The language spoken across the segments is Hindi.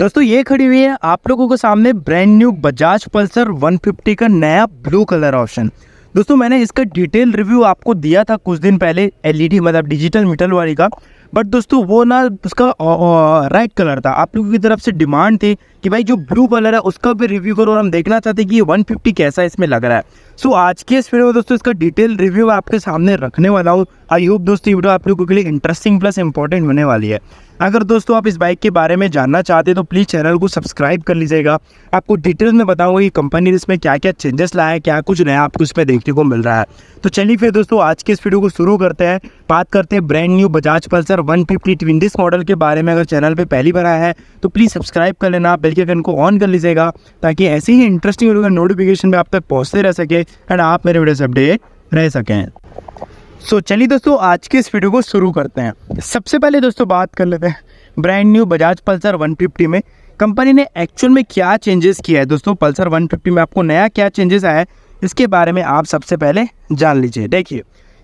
दोस्तों ये खड़ी हुई है आप लोगों के सामने ब्रांड न्यू बजाज पल्सर 150 का नया ब्लू कलर ऑप्शन दोस्तों मैंने इसका डिटेल रिव्यू आपको दिया था कुछ दिन पहले एलईडी मतलब डिजिटल मीटर वाली का बट दोस्तों वो ना उसका राइट कलर था आप लोगों की तरफ से डिमांड थी कि भाई जो ब्लू कलर है उसका भी रिव्यू करो और हम देखना चाहते कि वन फिफ्टी कैसा इसमें लग रहा है सो so, आज के इस वीडियो में दोस्तों इसका डिटेल रिव्यू आपके सामने रखने वाला हूँ आई होप दोस्तों ये वीडियो आप लोगों के लिए इंटरेस्टिंग प्लस इंपॉर्टेंट होने वाली है अगर दोस्तों आप इस बाइक के बारे में जानना चाहते हैं तो प्लीज़ चैनल को सब्सक्राइब कर लीजिएगा आपको डिटेल्स में बताऊंगा कि कंपनी ने इसमें क्या क्या चेंजेस लाया है क्या कुछ नया आपको इसमें देखने को मिल रहा है तो चलिए फिर दोस्तों आज के इस वीडियो को शुरू करते हैं बात करते हैं brand new Bajaj Pulsar one fifty twin model के बारे में अगर चैनल पर पहली बार आया है तो प्लीज़ सब्सक्राइब कर लेना बेल के आइकन को ऑन कर लीजिएगा ताकि ऐसे ही इंटरेस्टिंग नोटिफिकेशन में आप तक पहुँचते रह सके एंड आप मेरे वीडियो से अपडेट रह सकें सो so, चलिए दोस्तों आज के इस वीडियो को शुरू करते हैं सबसे पहले दोस्तों बात कर लेते हैं ब्रांड न्यू बजाज पल्सर 150 में कंपनी ने एक्चुअल में क्या चेंजेस किया है दोस्तों पल्सर 150 में आपको नया क्या चेंजेस आया है इसके बारे में आप सबसे पहले जान लीजिए देखिए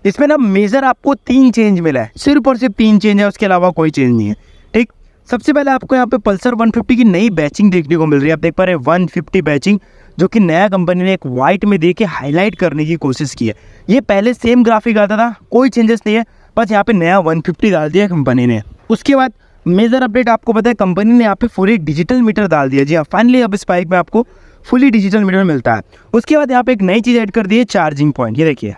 इसमें ना मेज़र आपको तीन चेंज मिला है सिर्फ और सिर्फ तीन चेंज है उसके अलावा कोई चेंज नहीं है ठीक सबसे पहले आपको यहाँ पे पल्सर वन की नई बैचिंग देखने को मिल रही है आप देख पा रहे हैं वन बैचिंग जो कि नया कंपनी ने एक वाइट में दे के हाईलाइट करने की कोशिश की है ये पहले सेम ग्राफिक आता था कोई चेंजेस नहीं है बस यहाँ पे नया 150 डाल दिया कंपनी ने उसके बाद मेजर अपडेट आपको पता है कंपनी ने यहाँ पे फुली डिजिटल मीटर डाल दिया जी हाँ फाइनली अब इस बाइक में आपको फुली डिजिटल मीटर मिलता है उसके बाद यहाँ पे एक नई चीज़ ऐड कर दी है चार्जिंग पॉइंट ये देखिए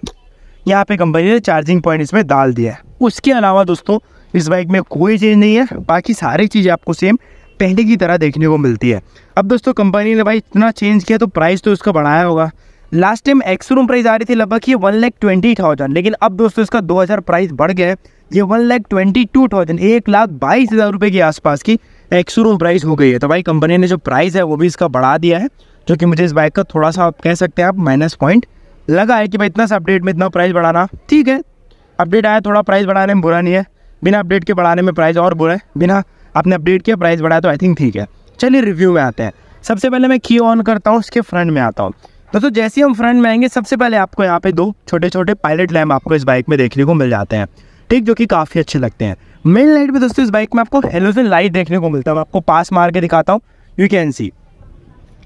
यहाँ पे कंपनी ने चार्जिंग पॉइंट इसमें डाल दिया है उसके अलावा दोस्तों इस बाइक में कोई चेंज नहीं है बाकी सारी चीज़ आपको सेम पहले की तरह देखने को मिलती है अब दोस्तों कंपनी ने भाई इतना चेंज किया तो प्राइस तो इसका बढ़ाया होगा लास्ट टाइम एक्सरूम प्राइस आ रही थी लगभग ये वन लैख ट्वेंटी थाउजेंड लेकिन अब दोस्तों इसका दो हज़ार प्राइस बढ़ गया है ये one lakh twenty two thousand एक लाख बाईस हज़ार रुपये के आसपास की एक्सरूम प्राइस हो गई है तो भाई कंपनी ने जो प्राइस है वो भी इसका बढ़ा दिया है जो कि मुझे इस बाइक का थोड़ा सा आप कह सकते हैं आप माइनस पॉइंट लगा है कि भाई इतना सा अपडेट में इतना प्राइस बढ़ाना ठीक है अपडेट आया थोड़ा प्राइस बढ़ाने में बुरा नहीं है बिना अपडेट के बढ़ाने में प्राइस और बुरा है बिना आपने अपडेट किया प्राइस बढ़ाया तो आई थिंक ठीक है चलिए रिव्यू में आते हैं सबसे पहले मैं की ऑन करता हूँ उसके फ्रंट में आता हूँ दोस्तों जैसे ही हम फ्रंट में आएंगे सबसे पहले आपको यहाँ पे दो छोटे छोटे पायलट लैम्प आपको इस बाइक में देखने को मिल जाते हैं ठीक जो कि काफ़ी अच्छे लगते हैं मेन लाइट में दोस्तों इस बाइक में आपको हेलोजन लाइट देखने को मिलता है मैं आपको पास मार के दिखाता हूँ यू कैन सी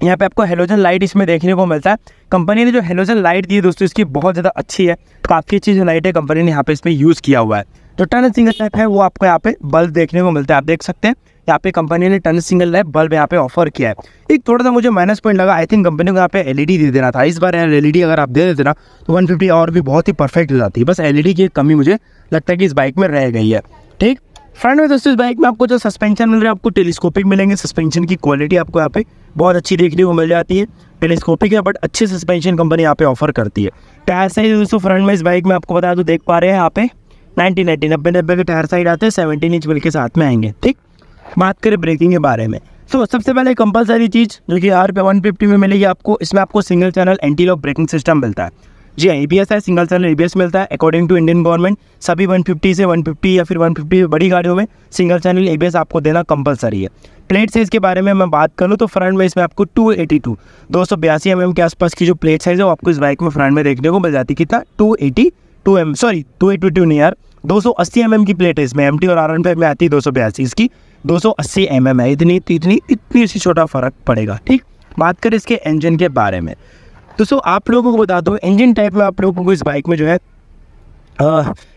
यहाँ पे आपको हेलोजन लाइट इसमें देखने को मिलता है कंपनी ने जो हेलोजन लाइट दी है दोस्तों इसकी बहुत ज़्यादा अच्छी है काफ़ी अच्छी जो लाइट है कंपनी ने यहाँ पे इसमें यूज़ किया हुआ है जो तो टन सिंगल लैप है वो आपको यहाँ पे बल्ब देखने को मिलता है आप देख सकते हैं यहाँ पे कंपनी ने टन सिंगल लैप बल्ब यहाँ पे ऑफर किया है एक थोड़ा सा मुझे माइनस पॉइंट लगा आई थिंक कंपनी को यहाँ पे एलईडी दे देना था इस बार यार एलईडी अगर आप दे देते ना तो 150 और भी बहुत ही परफेक्ट हो जाती है बस एलईडी की कमी मुझे लगता है कि इस बाइक में रह गई है ठीक फ्रंट में दोस्तों इस बाइक में आपको जो सस्पेंशन मिल रहा है आपको टेलीस्कोपिक मिलेंगे सस्पेंशन की क्वालिटी आपको यहाँ पे बहुत अच्छी देखने को मिल जाती है टेलीस्कोपिक है बट अच्छी सस्पेंशन कंपनी यहाँ पे ऑफर करती है टायर साइज दोस्तों फ्रंट में इस बाइक में आपको बता दो देख पा रहे हैं यहाँ पे नाइनटीन एट्टी नब्बे नब्बे के टायर साइड आते हैं सेवनटीन इंच बिल के साथ में आएंगे ठीक बात करें ब्रेकिंग के बारे में तो so, सबसे पहले कंपलसरी चीज़ जो कि आर पे वन फिफ्टी में मिलेगी आपको इसमें आपको single channel anti lock braking system मिलता है जी हाँ एस है सिंगल चैनल ए मिलता है अकॉर्डिंग टू इंडियन गवर्नमेंट सभी 150 से 150 या फिर 150 बड़ी गाड़ियों में सिंगल चैनल ए आपको देना कंपलसरी है प्लेट साइज़ के बारे में मैं बात करूँ तो फ्रंट में इसमें आपको टू एटी टू दो सौ बयासी एम mm एम के आसपास की जो प्लेट साइज़ है वो आपको इस बाइक में फ्रंट में देखने को मिल जाती है कितना two eighty two M sorry two eighty two नहीं यार दो सौ अस्सी एम mm एम की प्लेट है इसमें एम टी और आर एन फाइव में आती है दो सौ बयासी इसकी दो सौ अस्सी एम mm एम है इतनी इतनी इतनी सी छोटा फ़र्क पड़ेगा ठीक बात करें इसके इंजन के बारे में दोस्तों आप लोगों को बता दो इंजन टाइप में आप लोगों को इस बाइक में जो है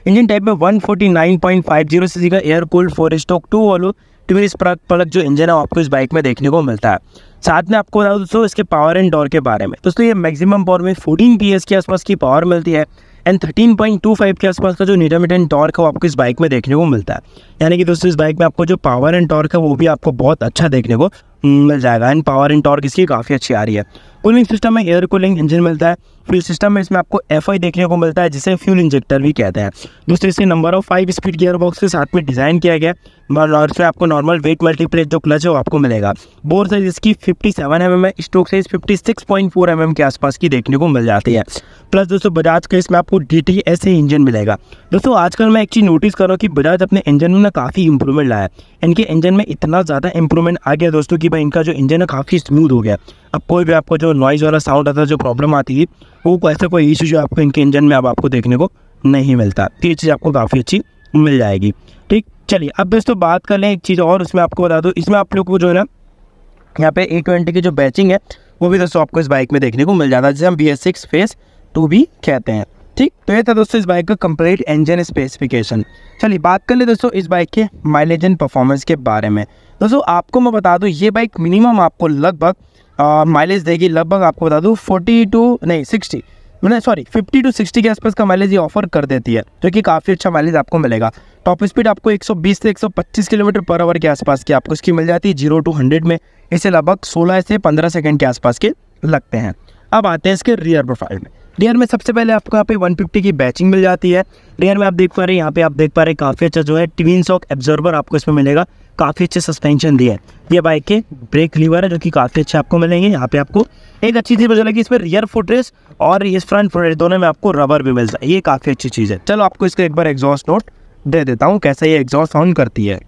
इंजन टाइप में 149.50 सीसी का air cooled four stroke two valve ट्विस्ट पलक जो इंजन है आपको इस बाइक में देखने को मिलता है साथ में आपको बता दो दोस्तों इसके पावर एंड डोर के बारे में दोस्तों ये मैक्सिमम पावर में 14 पी के आसपास की पावर मिलती है एंड 13.25 के आसपास का जो निटरमीडियन टॉर्क है वो आपको इस बाइक में देखने को मिलता है यानी कि दोस्तों इस बाइक में आपको जो पावर एंड टॉर्क है वो भी आपको बहुत अच्छा देखने को मिल जाएगा एंड पावर एंड टॉर्क इसकी काफ़ी अच्छी आ रही है कूलिंग सिस्टम में एयर कूलिंग इंजन मिलता है फ्यूल सिस्टम में इसमें आपको एफ देखने को मिलता है जिसे फ्यूल इंजेक्टर भी कहते हैं दोस्तों इसके number of five speed gear box के साथ में डिज़ाइन किया गया और इसमें आपको नॉर्मल वेट मल्टीप्लेस जो क्लच है वो आपको मिलेगा बोर साइज इसकी 57 seven M M stroke size 56.4 M के आसपास की देखने को मिल जाती है प्लस दोस्तों बजाज का इसमें आपको डी टी एस इंजन मिलेगा दोस्तों आजकल मैं एक चीज़ नोटिस कर रहा हूँ कि बजाज अपने इंजन में ना काफ़ी इंप्रूवमेंट लाया है इनके इंजन में इतना ज़्यादा इंप्रूवमेंट आ गया दोस्तों कि भाई इनका जो इंजन है काफ़ी स्मूथ हो गया अब कोई भी आपको जो नॉइज़ वाला साउंड आता जो प्रॉब्लम आती थी वो ऐसा कोई इशू जो आपको इनके इंजन में अब आपको देखने को नहीं मिलता तो ये चीज़ आपको काफ़ी अच्छी मिल जाएगी ठीक चलिए अब दोस्तों बात कर लें एक चीज़ और उसमें आपको बता दूँ इसमें आप लोग को जो है ना यहाँ पे ए ट्वेंटी की जो बैचिंग है वो भी दोस्तों आपको इस बाइक में देखने को मिल जाता है जिसे हम B S six phase two भी कहते हैं ठीक तो ये था दोस्तों इस बाइक का कंप्लीट इंजन स्पेसिफिकेशन चलिए बात कर ले दोस्तों इस बाइक के माइलेज एंड परफॉर्मेंस के बारे में दोस्तों आपको मैं बता दूँ ये बाइक मिनिमम आपको लगभग माइलेज देगी लगभग आपको बता दूँ फोर्टी टू नहीं सिक्सटी मैंने सॉरी 50 टू 60 के आसपास का माइलेज ये ऑफर कर देती है जो कि काफ़ी अच्छा माइलेज आपको मिलेगा टॉप स्पीड आपको 120 से 125 किलोमीटर पर आवर के आसपास की आपको इसकी मिल जाती है जीरो टू हंड्रेड में इसे लगभग 16 से 15 सेकंड के आसपास के लगते हैं अब आते हैं इसके रियर प्रोफाइल में रेयर में सबसे पहले आपको यहाँ पे 150 की बैचिंग मिल जाती है रेयर में आप देख पा रहे हैं यहाँ पे आप देख पा रहे हैं काफ़ी अच्छा जो है ट्विन सॉक एब्जॉर्बर आपको इसमें मिलेगा काफ़ी अच्छे सस्पेंशन दिए ये बाइक के ब्रेक लीवर है जो कि काफ़ी अच्छे आपको मिलेंगे यहाँ पे आपको एक अच्छी चीज़ मुझे लगी इसमें रियर फुटरेस और इस फ्रंट फुटरेस दोनों में आपको रबर भी मिलता है ये काफ़ी अच्छी चीज़ है चलो आपको इसका एक बार एग्जॉस्ट नोट दे देता हूँ कैसे ये एग्जॉस्ट ऑन करती है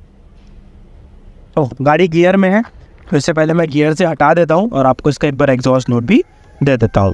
ओह गाड़ी गियर में है तो इससे पहले मैं गियर से हटा देता हूँ और आपको इसका एक बार एग्जॉस्ट नोट भी दे देता हूँ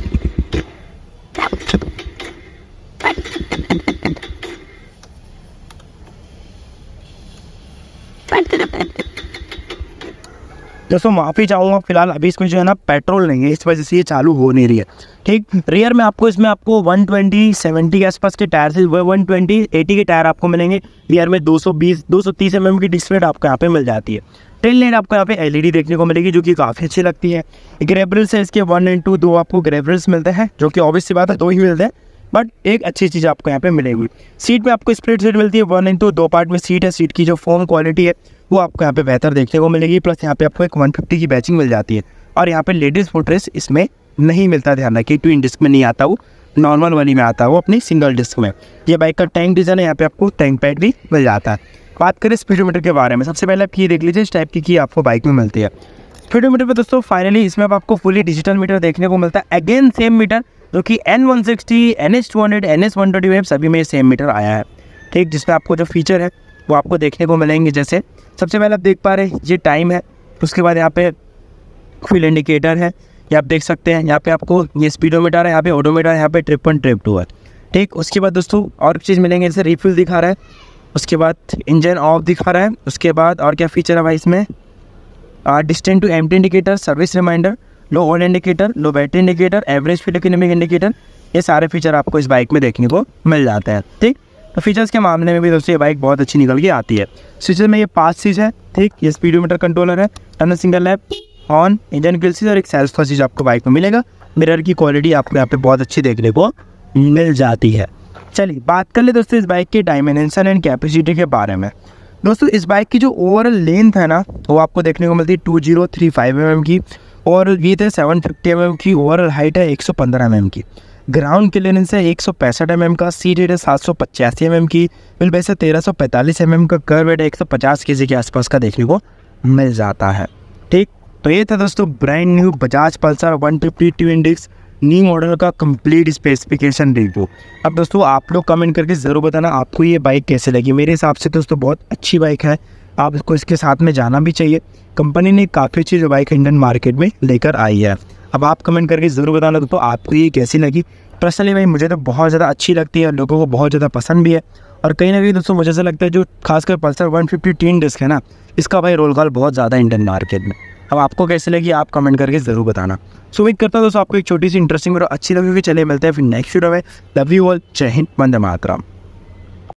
दोस्तों माफ़ी चाहूँगा फिलहाल अभी इसमें जो है ना पेट्रोल नहीं है इस वजह से ये चालू हो नहीं रही है ठीक रियर में आपको इसमें आपको 120 सेवेंटी के आसपास के टायर से वन ट्वेंटी के टायर आपको मिलेंगे रियर में 220 230 एमएम की डिस्प्ले आपको यहाँ पे मिल जाती है टेल लाइट आपको यहाँ पे एल e देखने को मिलेगी जो कि काफ़ी अच्छी लगती है ग्रेबरल्स है इसके वन एंड टू दो आपको ग्रेबरल्स मिलते हैं जो कि ऑब्वियस सी बात है दो ही मिलते हैं बट एक अच्छी चीज़ आपको यहाँ पे मिलेगी सीट में आपको स्प्लिट सीट मिलती है वन इंटू दो पार्ट में सीट है सीट की जो फोम क्वालिटी है वो आपको यहाँ पे बेहतर देखने को मिलेगी प्लस यहाँ पे आपको एक 150 की बैचिंग मिल जाती है और यहाँ पे लेडीज़ फोट्रेस इसमें नहीं मिलता ध्यान रखिए इन डिस्क में नहीं आता वो नॉर्मल वाली में आता है वो अपनी सिंगल डिस्क में ये बाइक का टैंक डिज़ाइन है यहाँ पे आपको टैंक पैड भी मिल जाता है बात करें स्पीडोमीटर के बारे में सबसे पहले आप ये देख लीजिए इस टाइप की की आपको बाइक में मिलती है स्पीडोमीटर पर दोस्तों फाइनली इसमें अब आपको फुली डिजिटल मीटर देखने को मिलता है अगेन सेम मीटर जो कि N one sixty N H two hundred N S one twenty सभी में सेम मीटर आया है ठीक जिसमें आपको जो फीचर है वो आपको देखने को मिलेंगे जैसे सबसे पहले आप देख पा रहे हैं ये टाइम है उसके बाद यहाँ पे फील इंडिकेटर है ये आप देख सकते हैं यहाँ पे आपको ये स्पीडोमीटर है यहाँ पे ऑडोमीटर है यहाँ पे ट्रिप वन ट्रिप टू है ठीक उसके बाद दोस्तों और चीज़ मिलेंगे जैसे रिफ्यूल दिखा रहा है उसके बाद इंजन ऑफ दिखा रहा है उसके बाद और क्या फीचर है भाई इसमें distant to M indicator service reminder low oil indicator low battery indicator average feed economic indicator ये सारे फीचर आपको इस बाइक में देखने को मिल जाते हैं ठीक तो फीचर्स के मामले में भी दोस्तों ये बाइक बहुत अच्छी निकल के आती है स्विचेज में ये पाँच सीज है ठीक ये स्पीडोमीटर कंट्रोलर है टन single lap on engine grill सीज और एक सेल्फ का सीज आपको बाइक में मिलेगा मिरर की क्वालिटी आपको यहाँ पे बहुत अच्छी देखने को मिल जाती है चलिए बात कर ले दोस्तों इस बाइक के डायमेंशन एंड कैपेसिटी के बारे में दोस्तों इस बाइक की जो ओवरऑल लेंथ है ना वो आपको देखने को मिलती है two zero three five M M की और ये थे सेवन फिफ्टी एम एम की ओवरऑल हाइट है एक सौ पंद्रह एम एम की ग्राउंड क्लियरेंस है एक सौ पैंसठ एम एम का सी रेट है सात सौ पचासी एम एम की बिल वैसे तेरह सौ पैंतालीस एम एम का कर वेट एक सौ पचास के जी के आसपास का देखने को मिल जाता है ठीक तो ये था दोस्तों brand new Bajaj Pulsar one fifty two इंडिक्स न्यू मॉडल का कंप्लीट स्पेसिफिकेशन रिव्यू अब दोस्तों आप लोग कमेंट करके ज़रूर बताना आपको ये बाइक कैसे लगी मेरे हिसाब से दोस्तों बहुत अच्छी बाइक है आपको इसके साथ में जाना भी चाहिए कंपनी ने काफ़ी अच्छी जो बाइक इंडियन मार्केट में लेकर आई है अब आप कमेंट करके ज़रूर बताना दोस्तों आपको ये कैसी लगी पर्सनली भाई मुझे तो बहुत ज़्यादा अच्छी लगती है और लोगों को बहुत ज़्यादा पसंद भी है और कहीं ना कहीं दोस्तों मुझे ऐसा लगता है जो खासकर Pulsar one fifty twin disc है ना इसका भाई रोल कॉल बहुत ज़्यादा इंडियन मार्केट में अब आपको कैसे लगी आप कमेंट करके ज़रूर बताना सो उम्मीद करता हूँ दोस्तों आपको एक छोटी सी इंटरेस्टिंग और अच्छी लगी हुई चले मिलते हैं फिर नेक्स्ट वीडियो में love you all Jai Hind Vande मातराम